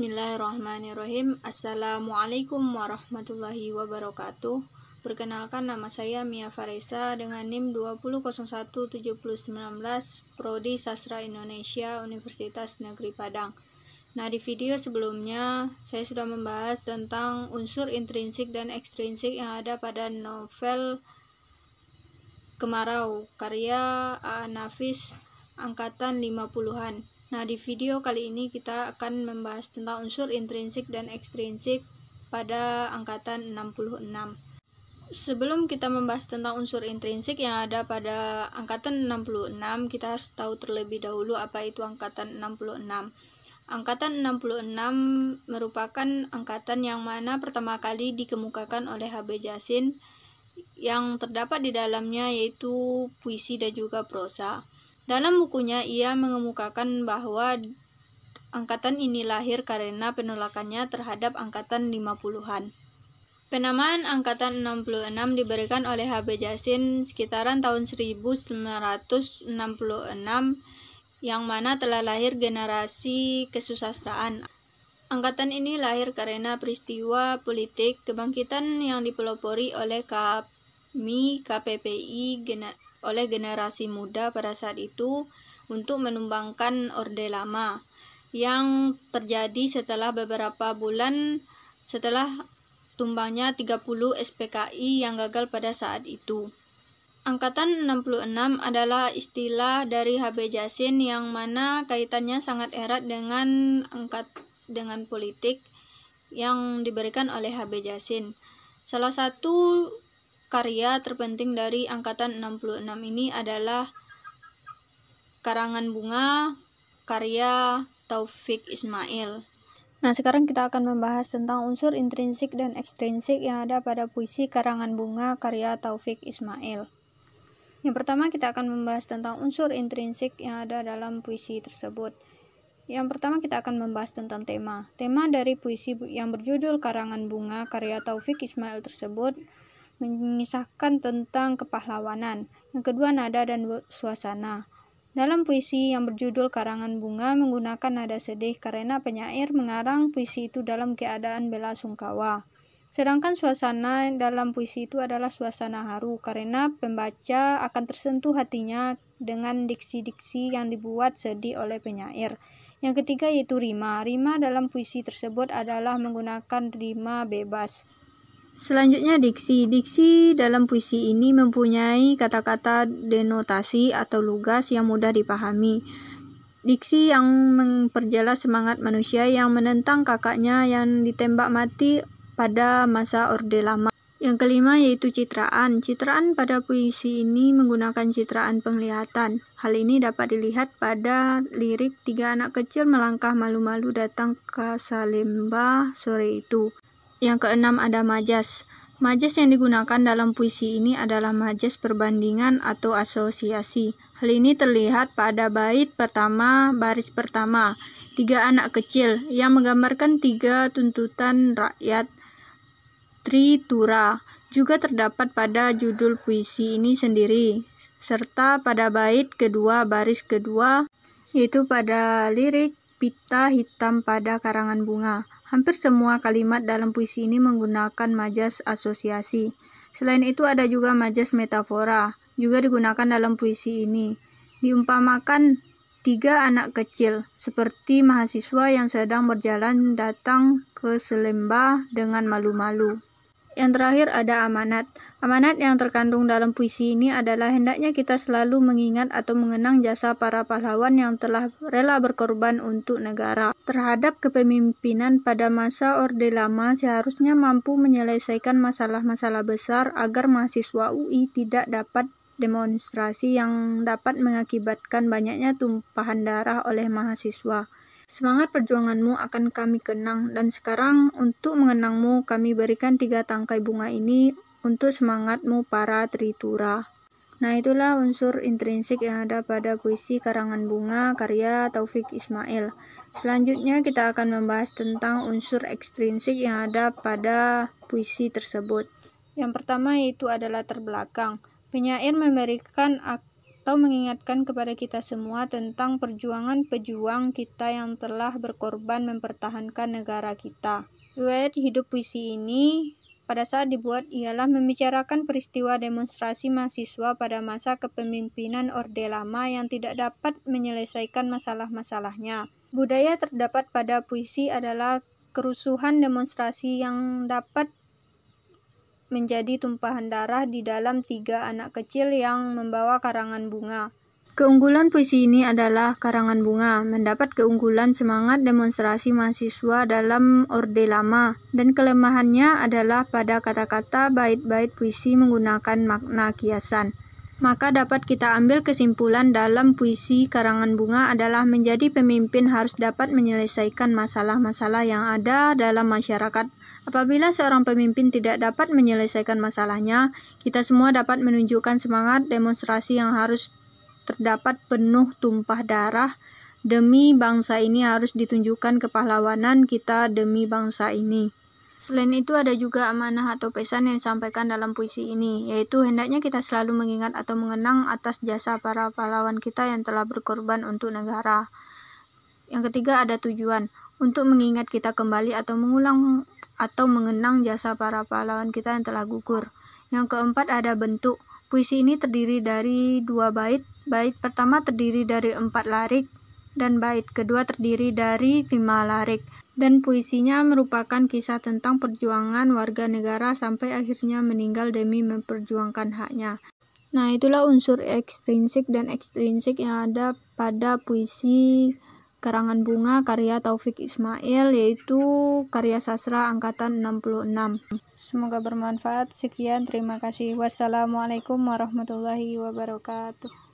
Bismillahirrahmanirrahim. Assalamualaikum warahmatullahi wabarakatuh. Perkenalkan nama saya Mia Faresa dengan NIM 2001-7019 Prodi Sastra Indonesia Universitas Negeri Padang. Nah, di video sebelumnya saya sudah membahas tentang unsur intrinsik dan ekstrinsik yang ada pada novel Kemarau karya A. angkatan 50-an. Nah, di video kali ini kita akan membahas tentang unsur intrinsik dan ekstrinsik pada angkatan 66. Sebelum kita membahas tentang unsur intrinsik yang ada pada angkatan 66, kita harus tahu terlebih dahulu apa itu angkatan 66. Angkatan 66 merupakan angkatan yang mana pertama kali dikemukakan oleh HB Jasin yang terdapat di dalamnya yaitu puisi dan juga prosa. Dalam bukunya, ia mengemukakan bahwa angkatan ini lahir karena penolakannya terhadap angkatan 50-an. Penamaan Angkatan 66 diberikan oleh HB Jasin sekitaran tahun 1966 yang mana telah lahir generasi kesusastraan. Angkatan ini lahir karena peristiwa politik kebangkitan yang dipelopori oleh kami KPPI oleh generasi muda pada saat itu untuk menumbangkan Orde Lama yang terjadi setelah beberapa bulan setelah tumbangnya 30 SPKI yang gagal pada saat itu. Angkatan 66 adalah istilah dari HB Jasin yang mana kaitannya sangat erat dengan angkat dengan politik yang diberikan oleh HB Jasin. Salah satu karya terpenting dari angkatan 66 ini adalah Karangan Bunga karya Taufik Ismail. Nah, sekarang kita akan membahas tentang unsur intrinsik dan ekstrinsik yang ada pada puisi Karangan Bunga karya Taufik Ismail. Yang pertama kita akan membahas tentang unsur intrinsik yang ada dalam puisi tersebut. Yang pertama kita akan membahas tentang tema. Tema dari puisi yang berjudul Karangan Bunga karya Taufik Ismail tersebut mengisahkan tentang kepahlawanan. Yang kedua, nada dan suasana. Dalam puisi yang berjudul Karangan Bunga menggunakan nada sedih karena penyair mengarang puisi itu dalam keadaan bela sungkawa. Sedangkan suasana dalam puisi itu adalah suasana haru karena pembaca akan tersentuh hatinya dengan diksi-diksi yang dibuat sedih oleh penyair. Yang ketiga yaitu rima. Rima dalam puisi tersebut adalah menggunakan rima bebas. Selanjutnya diksi. Diksi dalam puisi ini mempunyai kata-kata denotasi atau lugas yang mudah dipahami. Diksi yang memperjelas semangat manusia yang menentang kakaknya yang ditembak mati pada masa Orde Lama. Yang kelima yaitu citraan. Citraan pada puisi ini menggunakan citraan penglihatan. Hal ini dapat dilihat pada lirik tiga anak kecil melangkah malu-malu datang ke Salemba sore itu. Yang keenam ada majas. Majas yang digunakan dalam puisi ini adalah majas perbandingan atau asosiasi. Hal ini terlihat pada bait pertama, baris pertama, tiga anak kecil yang menggambarkan tiga tuntutan rakyat Tritura juga terdapat pada judul puisi ini sendiri serta pada bait kedua baris kedua yaitu pada lirik pita hitam pada karangan bunga. Hampir semua kalimat dalam puisi ini menggunakan majas asosiasi. Selain itu ada juga majas metafora, juga digunakan dalam puisi ini. Diumpamakan tiga anak kecil, seperti mahasiswa yang sedang berjalan datang ke selembah dengan malu-malu. Yang terakhir ada amanat. Amanat yang terkandung dalam puisi ini adalah hendaknya kita selalu mengingat atau mengenang jasa para pahlawan yang telah rela berkorban untuk negara. Terhadap kepemimpinan pada masa Orde Lama seharusnya mampu menyelesaikan masalah-masalah besar agar mahasiswa UI tidak dapat demonstrasi yang dapat mengakibatkan banyaknya tumpahan darah oleh mahasiswa. Semangat perjuanganmu akan kami kenang, dan sekarang untuk mengenangmu kami berikan tiga tangkai bunga ini untuk semangatmu para tritura. Nah itulah unsur intrinsik yang ada pada puisi karangan bunga karya Taufik Ismail. Selanjutnya kita akan membahas tentang unsur ekstrinsik yang ada pada puisi tersebut. Yang pertama yaitu adalah terbelakang. Penyair memberikan atau mengingatkan kepada kita semua tentang perjuangan pejuang kita yang telah berkorban mempertahankan negara kita. Duet hidup puisi ini pada saat dibuat ialah membicarakan peristiwa demonstrasi mahasiswa pada masa kepemimpinan Orde Lama yang tidak dapat menyelesaikan masalah-masalahnya. Budaya terdapat pada puisi adalah kerusuhan demonstrasi yang dapat menjadi tumpahan darah di dalam tiga anak kecil yang membawa karangan bunga. Keunggulan puisi ini adalah karangan bunga, mendapat keunggulan semangat demonstrasi mahasiswa dalam Orde Lama, dan kelemahannya adalah pada kata-kata bait-bait puisi menggunakan makna kiasan maka dapat kita ambil kesimpulan dalam puisi karangan bunga adalah menjadi pemimpin harus dapat menyelesaikan masalah-masalah yang ada dalam masyarakat Apabila seorang pemimpin tidak dapat menyelesaikan masalahnya, kita semua dapat menunjukkan semangat demonstrasi yang harus terdapat penuh tumpah darah demi bangsa ini harus ditunjukkan kepahlawanan kita demi bangsa ini. Selain itu ada juga amanah atau pesan yang disampaikan dalam puisi ini, yaitu hendaknya kita selalu mengingat atau mengenang atas jasa para pahlawan kita yang telah berkorban untuk negara. Yang ketiga ada tujuan, untuk mengingat kita kembali atau mengulang atau mengenang jasa para pahlawan kita yang telah gugur. Yang keempat ada bentuk. Puisi ini terdiri dari dua bait. Bait pertama terdiri dari empat larik dan bait kedua terdiri dari lima larik. Dan puisinya merupakan kisah tentang perjuangan warga negara sampai akhirnya meninggal demi memperjuangkan haknya. Nah, itulah unsur ekstrinsik dan ekstrinsik yang ada pada puisi karangan bunga karya Taufik Ismail yaitu karya sastra angkatan 66. Semoga bermanfaat. Sekian, terima kasih. Wassalamualaikum warahmatullahi wabarakatuh.